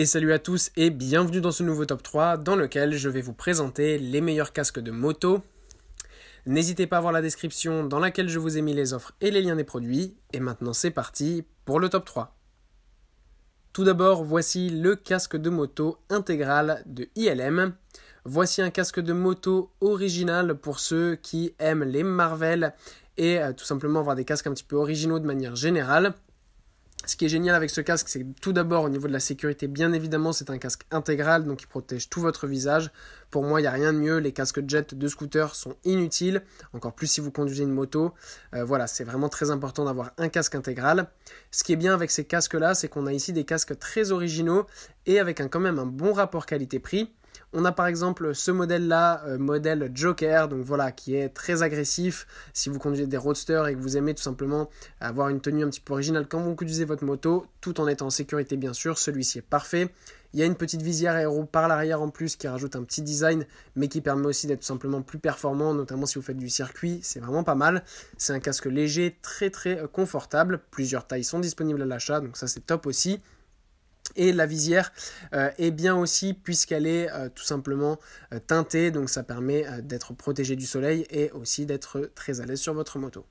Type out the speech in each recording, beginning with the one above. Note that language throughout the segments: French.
et salut à tous et bienvenue dans ce nouveau top 3 dans lequel je vais vous présenter les meilleurs casques de moto. N'hésitez pas à voir la description dans laquelle je vous ai mis les offres et les liens des produits. Et maintenant c'est parti pour le top 3. Tout d'abord, voici le casque de moto intégral de ILM. Voici un casque de moto original pour ceux qui aiment les Marvel et euh, tout simplement avoir des casques un petit peu originaux de manière générale. Ce qui est génial avec ce casque, c'est tout d'abord au niveau de la sécurité, bien évidemment, c'est un casque intégral, donc il protège tout votre visage. Pour moi, il n'y a rien de mieux. Les casques jet de scooter sont inutiles, encore plus si vous conduisez une moto. Euh, voilà, c'est vraiment très important d'avoir un casque intégral. Ce qui est bien avec ces casques-là, c'est qu'on a ici des casques très originaux et avec un, quand même un bon rapport qualité-prix. On a par exemple ce modèle-là, euh, modèle Joker, donc voilà, qui est très agressif. Si vous conduisez des roadsters et que vous aimez tout simplement avoir une tenue un petit peu originale quand vous conduisez votre moto, tout en étant en sécurité bien sûr, celui-ci est parfait. Il y a une petite visière aéro par l'arrière en plus qui rajoute un petit design, mais qui permet aussi d'être tout simplement plus performant, notamment si vous faites du circuit, c'est vraiment pas mal. C'est un casque léger, très très euh, confortable. Plusieurs tailles sont disponibles à l'achat, donc ça c'est top aussi. Et la visière euh, est bien aussi puisqu'elle est euh, tout simplement euh, teintée, donc ça permet d'être protégé du soleil et aussi d'être très à l'aise sur votre moto.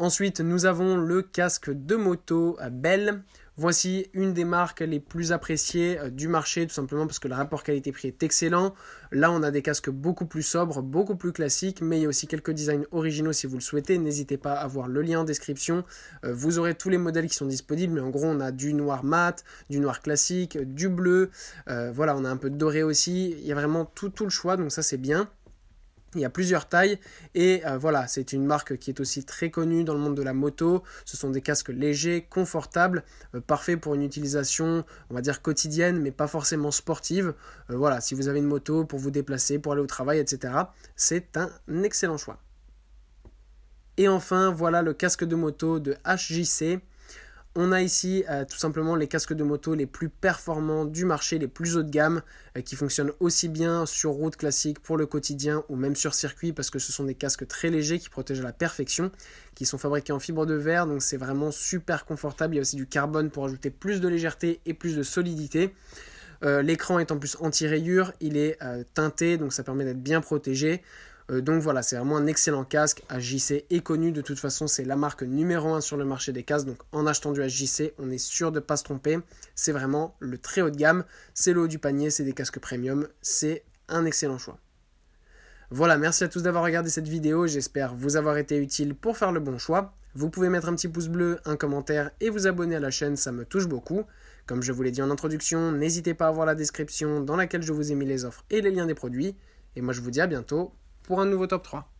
Ensuite, nous avons le casque de moto euh, Bell. Voici une des marques les plus appréciées euh, du marché, tout simplement parce que le rapport qualité-prix est excellent. Là, on a des casques beaucoup plus sobres, beaucoup plus classiques, mais il y a aussi quelques designs originaux si vous le souhaitez. N'hésitez pas à voir le lien en description. Euh, vous aurez tous les modèles qui sont disponibles, mais en gros, on a du noir mat, du noir classique, du bleu. voilà, on a un peu de doré aussi. Il y a vraiment tout, tout le choix, donc ça, c'est bien. Il y a plusieurs tailles et euh, voilà, c'est une marque qui est aussi très connue dans le monde de la moto. Ce sont des casques légers, confortables, euh, parfaits pour une utilisation, on va dire quotidienne, mais pas forcément sportive. Euh, voilà, si vous avez une moto pour vous déplacer, pour aller au travail, etc., c'est un excellent choix. Et enfin, voilà le casque de moto de HJC. On a ici euh, tout simplement les casques de moto les plus performants du marché, les plus haut de gamme, euh, qui fonctionnent aussi bien sur route classique pour le quotidien ou même sur circuit parce que ce sont des casques très légers qui protègent à la perfection, qui sont fabriqués en fibre de verre, donc c'est vraiment super confortable. Il y a aussi du carbone pour ajouter plus de légèreté et plus de solidité. Euh, l'écran est en plus anti-rayures, il est teinté, donc ça permet d'être bien protégé. Euh, donc voilà, c'est vraiment un excellent casque. HJC est connu, de toute façon, c'est la marque numéro 1 sur le marché des casques. Donc en achetant du HJC, on est sûr de ne pas se tromper. C'est vraiment le très haut de gamme, c'est le haut du panier, c'est des casques premium, c'est un excellent choix. Voilà, merci à tous d'avoir regardé cette vidéo, j'espère vous avoir été utile pour faire le bon choix. Vous pouvez mettre un petit pouce bleu, un commentaire et vous abonner à la chaîne, ça me touche beaucoup. Comme je vous l'ai dit en introduction, n'hésitez pas à voir la description dans laquelle je vous ai mis les offres et les liens des produits. Et moi je vous dis à bientôt pour un nouveau top 3.